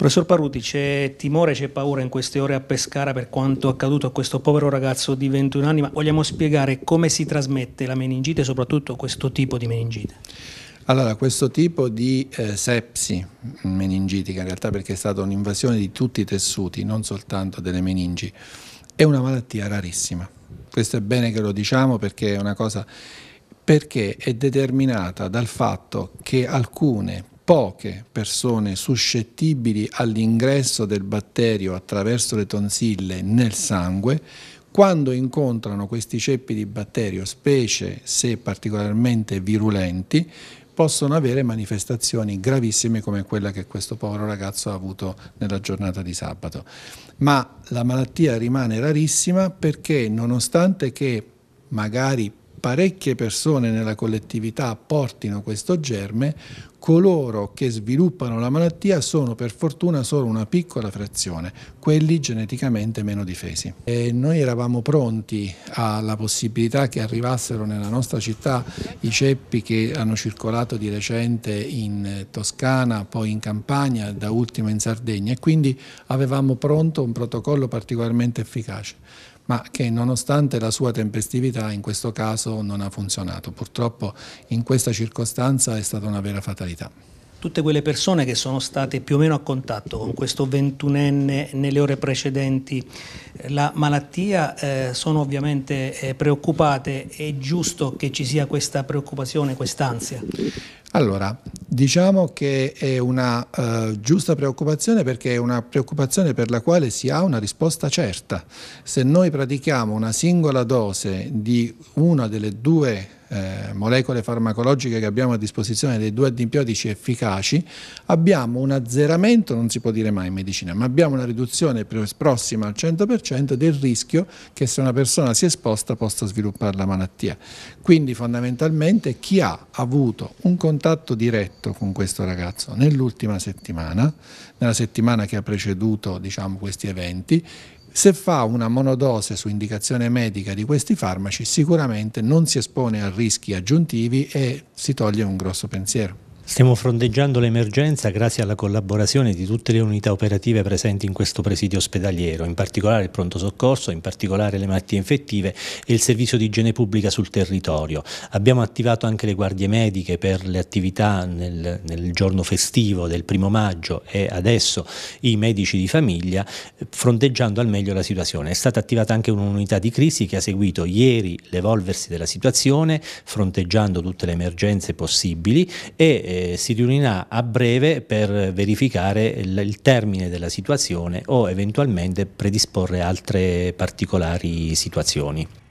Professor Paruti, c'è timore, c'è paura in queste ore a Pescara per quanto accaduto a questo povero ragazzo di 21 anni, ma vogliamo spiegare come si trasmette la meningite, soprattutto questo tipo di meningite? Allora, questo tipo di eh, sepsi meningitica, in realtà perché è stata un'invasione di tutti i tessuti, non soltanto delle meningi, è una malattia rarissima. Questo è bene che lo diciamo perché è una cosa perché è determinata dal fatto che alcune poche persone suscettibili all'ingresso del batterio attraverso le tonsille nel sangue, quando incontrano questi ceppi di batterio, specie se particolarmente virulenti, possono avere manifestazioni gravissime come quella che questo povero ragazzo ha avuto nella giornata di sabato. Ma la malattia rimane rarissima perché nonostante che magari parecchie persone nella collettività portino questo germe, coloro che sviluppano la malattia sono per fortuna solo una piccola frazione, quelli geneticamente meno difesi. E noi eravamo pronti alla possibilità che arrivassero nella nostra città i ceppi che hanno circolato di recente in Toscana, poi in Campania, da ultimo in Sardegna e quindi avevamo pronto un protocollo particolarmente efficace ma che nonostante la sua tempestività in questo caso non ha funzionato. Purtroppo in questa circostanza è stata una vera fatalità. Tutte quelle persone che sono state più o meno a contatto con questo ventunenne nelle ore precedenti eh, la malattia eh, sono ovviamente eh, preoccupate, è giusto che ci sia questa preoccupazione, quest'ansia? Allora, Diciamo che è una uh, giusta preoccupazione perché è una preoccupazione per la quale si ha una risposta certa. Se noi pratichiamo una singola dose di una delle due eh, molecole farmacologiche che abbiamo a disposizione dei due antibiotici efficaci, abbiamo un azzeramento, non si può dire mai in medicina, ma abbiamo una riduzione prossima al 100% del rischio che se una persona si è esposta possa sviluppare la malattia. Quindi fondamentalmente chi ha avuto un contatto diretto con questo ragazzo nell'ultima settimana, nella settimana che ha preceduto diciamo, questi eventi, se fa una monodose su indicazione medica di questi farmaci sicuramente non si espone a rischi aggiuntivi e si toglie un grosso pensiero. Stiamo fronteggiando l'emergenza grazie alla collaborazione di tutte le unità operative presenti in questo presidio ospedaliero, in particolare il pronto soccorso, in particolare le malattie infettive e il servizio di igiene pubblica sul territorio. Abbiamo attivato anche le guardie mediche per le attività nel, nel giorno festivo del primo maggio e adesso i medici di famiglia fronteggiando al meglio la situazione. È stata attivata anche un'unità di crisi che ha seguito ieri l'evolversi della situazione fronteggiando tutte le emergenze possibili e eh, si riunirà a breve per verificare il, il, termine della situazione o eventualmente predisporre altre particolari situazioni.